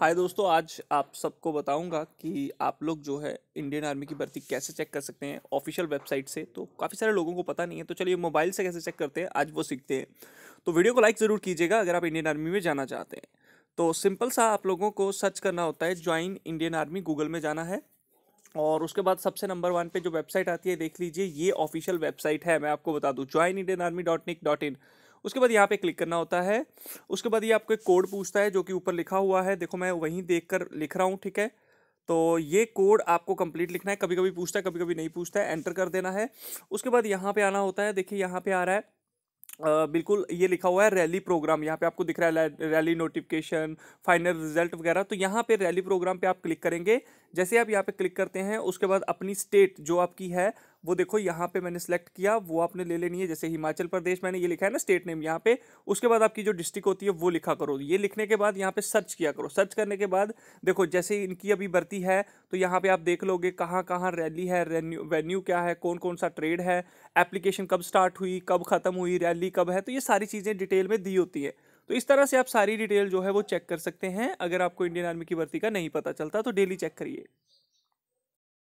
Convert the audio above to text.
हाय दोस्तों आज आप सबको बताऊंगा कि आप लोग जो है इंडियन आर्मी की भर्ती कैसे चेक कर सकते हैं ऑफिशियल वेबसाइट से तो काफ़ी सारे लोगों को पता नहीं है तो चलिए मोबाइल से कैसे चेक करते हैं आज वो सीखते हैं तो वीडियो को लाइक ज़रूर कीजिएगा अगर आप इंडियन आर्मी में जाना चाहते हैं तो सिंपल सा आप लोगों को सर्च करना होता है ज्वाइन इंडियन आर्मी गूगल में जाना है और उसके बाद सबसे नंबर वन पे जो वेबसाइट आती है देख लीजिए ये ऑफिशियल वेबसाइट है मैं आपको बता दूँ join Indian army dot nic dot in उसके बाद यहाँ पे क्लिक करना होता है उसके बाद ये आपको एक कोड पूछता है जो कि ऊपर लिखा हुआ है देखो मैं वहीं देख कर लिख रहा हूँ ठीक है तो ये कोड आपको कंप्लीट लिखना है कभी कभी पूछता है कभी कभी नहीं पूछता है एंटर कर देना है उसके बाद यहाँ पे आना होता है देखिए यहाँ पे आ रहा है आ, बिल्कुल ये लिखा हुआ है रैली प्रोग्राम यहाँ पे आपको दिख रहा है रैली नोटिफिकेशन फाइनल रिजल्ट वगैरह तो यहाँ पे रैली प्रोग्राम पे आप क्लिक करेंगे जैसे आप यहाँ पे क्लिक करते हैं उसके बाद अपनी स्टेट जो आपकी है वो देखो यहाँ पे मैंने सेलेक्ट किया वो आपने ले लेनी है जैसे हिमाचल प्रदेश मैंने ये लिखा है ना स्टेट नेम यहाँ पे उसके बाद आपकी जो डिस्ट्रिक्ट होती है वो लिखा करो ये लिखने के बाद यहाँ पे सर्च किया करो सर्च करने के बाद देखो जैसे इनकी अभी भर्ती है तो यहाँ पे आप देख लोगे कहाँ कहाँ रैली है वेन्यू क्या है कौन कौन सा ट्रेड है एप्लीकेशन कब स्टार्ट हुई कब ख़त्म हुई रैली कब है तो ये सारी चीज़ें डिटेल में दी होती है तो इस तरह से आप सारी डिटेल जो है वो चेक कर सकते हैं अगर आपको इंडियन आर्मी की भर्ती का नहीं पता चलता तो डेली चेक करिए